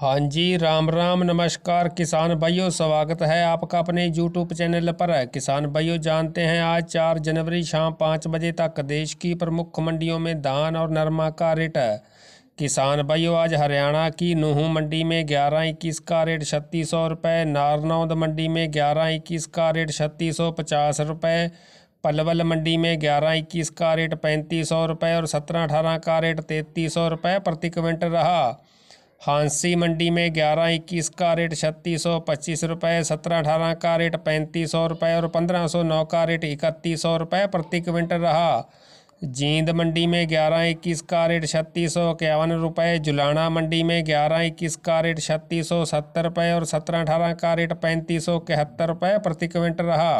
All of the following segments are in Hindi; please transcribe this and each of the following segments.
हाँ जी राम राम नमस्कार किसान भाइयों स्वागत है आपका अपने यूट्यूब चैनल पर है किसान भाइयों जानते हैं आज चार जनवरी शाम पाँच बजे तक देश की प्रमुख मंडियों में धान और नरमा का रेट है किसान भाइयों आज हरियाणा की नूहू मंडी में ग्यारह इक्कीस का रेट छत्तीस सौ रुपये नारनौद मंडी में ग्यारह इक्कीस का रेट छत्तीस सौ पचास रुपये पलवल मंडी में ग्यारह इक्कीस का रेट पैंतीस सौ रुपये और सत्रह अठारह का रेट तैंतीस सौ रुपये प्रति क्विंटल रहा हांसी मंडी में ग्यारह इक्कीस का रेट छत्तीस सौ पच्चीस रुपये सत्रह अठारह का रेट पैंतीस सौ रुपये और पंद्रह सौ नौ का रेट इकतीस सौ रुपये प्रति क्विंटल रहा जींद मंडी में ग्यारह इक्कीस का रेट छत्तीस सौ इक्यावन रुपये जुलाना मंडी में ग्यारह इक्कीस का रेट छत्तीस सौ सत्तर रुपये और सत्रह अठारह का रेट पैंतीस सौ इकहत्तर रुपये प्रति क्विंटल रहा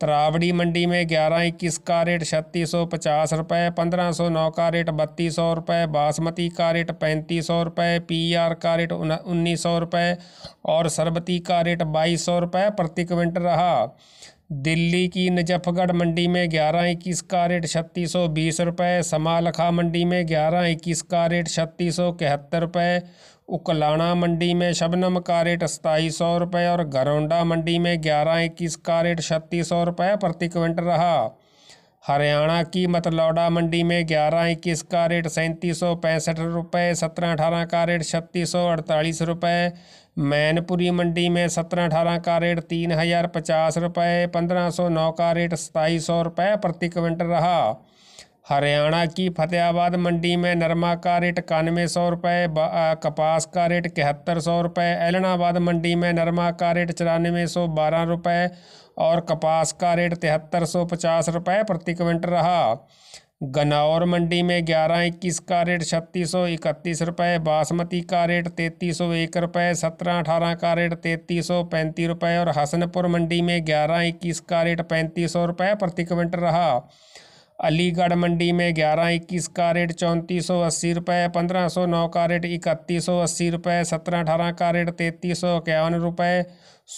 त्रावड़ी मंडी में ग्यारह इक्कीस का रेट छत्तीस सौ पचास रुपये पंद्रह सौ नौ का रेट बत्तीस सौ रुपये बासमती का रेट पैंतीस सौ रुपये पी आर का रेट उन्नीस सौ रुपये और सरबती का रेट बाईस सौ रुपये प्रति क्विंटल रहा दिल्ली की नजफगढ़ मंडी में ग्यारह इक्कीस का रेट छत्तीस सौ बीस रुपये समालखा मंडी में ग्यारह इक्कीस का रेट छत्तीस सौ इकहत्तर रुपये उकलाना मंडी में शबनम का रेट सताईस सौ रुपये और गरौंडा मंडी में ग्यारह इक्कीस का रेट छत्तीस सौ रुपये प्रति क्विंटल रहा हरियाणा की मतलौडा मंडी में ग्यारह इक्कीस का रेट सैंतीस सौ पैंसठ रुपये सत्रह अठारह का रेट छत्तीस सौ अड़तालीस रुपये मैनपुरी मंडी में सत्रह अठारह का रेट तीन हज़ार पचास रुपये पंद्रह सौ नौ का रेट सताईस सौ रुपये प्रति क्विंटल रहा हरियाणा की फतेहाबाद मंडी में नरमा का रेट इक्यानवे सौ रुपये कपास का रेट इकहत्तर सौ रुपये एलनाबाद मंडी में नरमा का रेट चौरानवे सौ बारह रुपये और कपास का रेट तिहत्तर सौ पचास रुपये प्रति क्विंटल रहा गनौर मंडी में ग्यारह इक्कीस का रेट छत्तीस सौ इकतीस रुपये बासमती का रेट तैंतीस सौ एक रुपये सत्रह अठारह का रेट तैंतीस सौ पैंतीस रुपये और हसनपुर मंडी में ग्यारह इक्कीस का रेट पैंतीस सौ रुपये प्रति क्विंटल रहा अलीगढ़ मंडी में ग्यारह इक्कीस का रेट चौंतीस सौ अस्सी रुपये पंद्रह सौ नौ का रेट इकतीस सौ अस्सी रुपये सत्रह अठारह का रेट तैंतीस सौ इक्यावन रुपये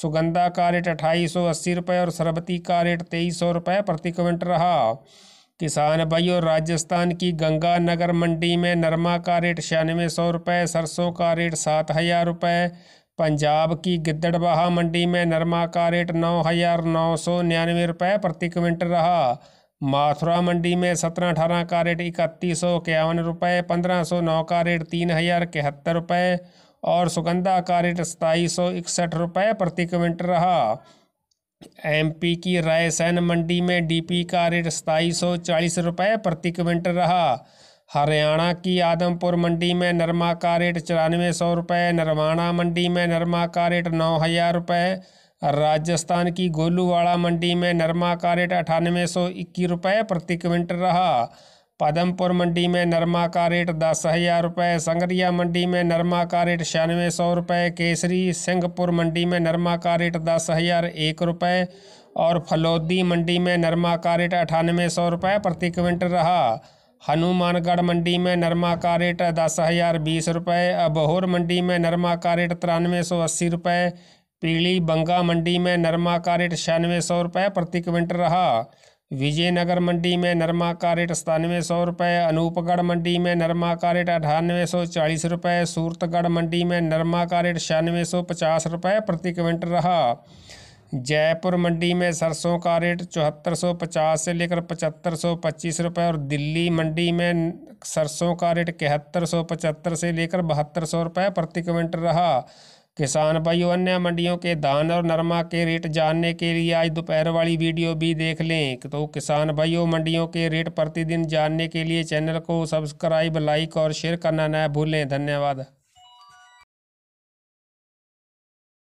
सुगंधा का रेट अट्ठाईस सौ अस्सी रुपये और सरबती का रेट तेईस सौ रुपये प्रति क्विंटल रहा किसान भाई और राजस्थान की गंगानगर मंडी में नरमा का रेट छियानवे सौ रुपये सरसों का रेट सात हज़ार रुपये पंजाब की गिद्दड़बाहा मंडी में नरमा का रेट नौ हज़ार नौ सौ निन्यानवे रुपये प्रति क्विंटल रहा माथुरा मंडी में सत्रह अठारह का रेट इकतीस सौ इक्यावन रुपये पंद्रह सौ नौ का रेट तीन हज़ार इकहत्तर रुपये और सुगंधा का रेट सताईस सौ इकसठ रुपये प्रति क्विंटल रहा एमपी की रायसेन मंडी में डीपी का रेट सताईस सौ चालीस रुपये प्रति क्विंटल रहा हरियाणा की आदमपुर मंडी में नरमा का रेट चौरानवे सौ रुपये नरवाना मंडी में नरमा का रेट नौ हज़ार रुपये राजस्थान की गोलूवाड़ा मंडी में नरमा का रेट अठानवे सौ इक्कीस रुपये प्रति क्विंटल रहा पदमपुर मंडी में नरमा का रेट दस हज़ार रुपये संगरिया मंडी में नरमा का रेट छियानवे सौ रुपये केसरी सिंहपुर मंडी में नरमा का रेट दस हज़ार एक रुपये और फलौदी मंडी में नरमा का रेट अठानवे सौ रुपये प्रति क्विंटल रहा हनुमानगढ़ मंडी में नरमा का रेट दस हज़ार बीस रुपये अबहोर मंडी में नरमा का रेट तिरानवे सौ अस्सी रुपये पीली बंगा मंडी में नरमा का रेट छियानवे सौ रुपये प्रति क्विंटल रहा विजयनगर मंडी में नरमा का रेट सतानवे सौ रुपये अनूपगढ़ मंडी में नरमा का रेट अठानवे सौ चालीस रुपये सूरतगढ़ मंडी में नरमा का रेट छियानवे सौ पचास रुपये प्रति क्विंटल रहा जयपुर मंडी में सरसों का रेट चौहत्तर सौ पचास से लेकर पचहत्तर सौ पच्चीस रुपये और दिल्ली मंडी में सरसों का रेट इकहत्तर सौ पचहत्तर से लेकर बहत्तर सौ रुपये प्रति क्विंटल रहा किसान भाइयों अन्य मंडियों के धान और नरमा के रेट जानने के लिए आज दोपहर वाली वीडियो भी देख लें तो किसान भाइयों मंडियों के रेट प्रतिदिन जानने के लिए चैनल को सब्सक्राइब लाइक और शेयर करना न भूलें धन्यवाद